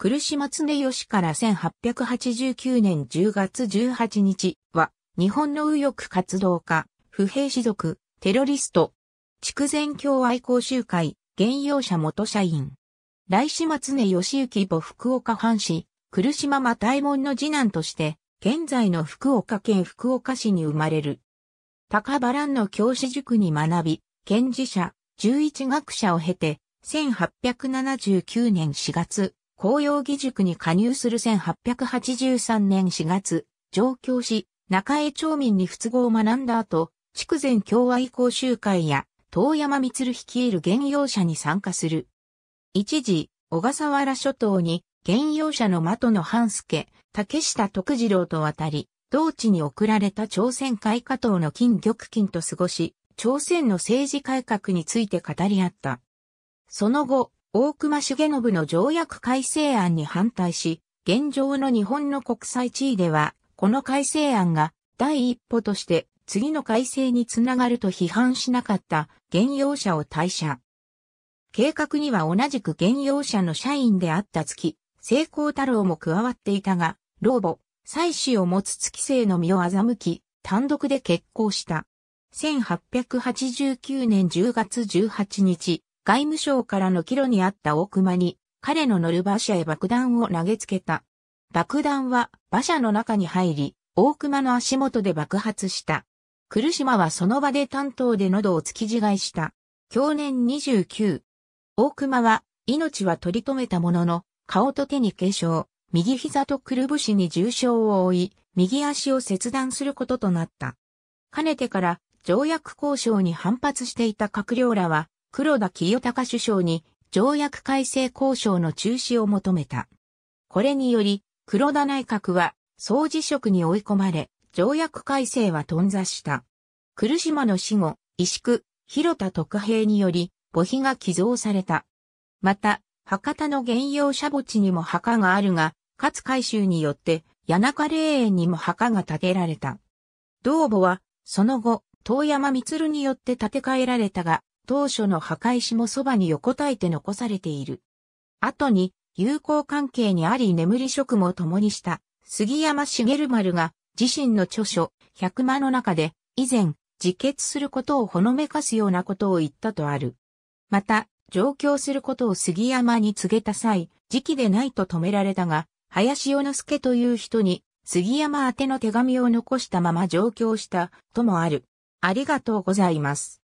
苦島常義から1889年10月18日は、日本の右翼活動家、不平士族、テロリスト、筑前教愛好集会、現用者元社員。来島常義行母福岡藩士、苦島又右衛門の次男として、現在の福岡県福岡市に生まれる。高原の教師塾に学び、賢治者、十一学者を経て、1879年4月、紅葉義塾に加入する1883年4月、上京し、中江町民に仏語を学んだ後、筑前共愛講習会や、遠山光率いる現用者に参加する。一時、小笠原諸島に、現用者の的の半助、竹下徳次郎と渡り、同地に送られた朝鮮海下党の金玉金と過ごし、朝鮮の政治改革について語り合った。その後、大隈重信の条約改正案に反対し、現状の日本の国際地位では、この改正案が第一歩として次の改正につながると批判しなかった現用者を退社。計画には同じく現用者の社員であった月、成功太郎も加わっていたが、老母、妻子を持つ月生の身を欺き、単独で決行した。1889年10月18日、外務省からの帰路にあった大熊に、彼の乗る馬車へ爆弾を投げつけた。爆弾は馬車の中に入り、大熊の足元で爆発した。来島はその場で担当で喉を突き違いした。去年29。大熊は命は取り留めたものの、顔と手に化粧、右膝とくるぶしに重傷を負い、右足を切断することとなった。かねてから条約交渉に反発していた閣僚らは、黒田清隆首相に条約改正交渉の中止を求めた。これにより、黒田内閣は総辞職に追い込まれ、条約改正は頓挫した。来島の死後、石区、広田特兵により、墓碑が寄贈された。また、博多の原用者墓地にも墓があるが、勝海舟によって、谷中霊園にも墓が建てられた。同墓は、その後、遠山光によって建て替えられたが、当初の墓石もそばに横たえて残されている。後に、友好関係にあり眠り職も共にした杉山茂丸が自身の著書百魔の中で以前自決することをほのめかすようなことを言ったとある。また上京することを杉山に告げた際時期でないと止められたが林洋之助という人に杉山宛の手紙を残したまま上京したともある。ありがとうございます。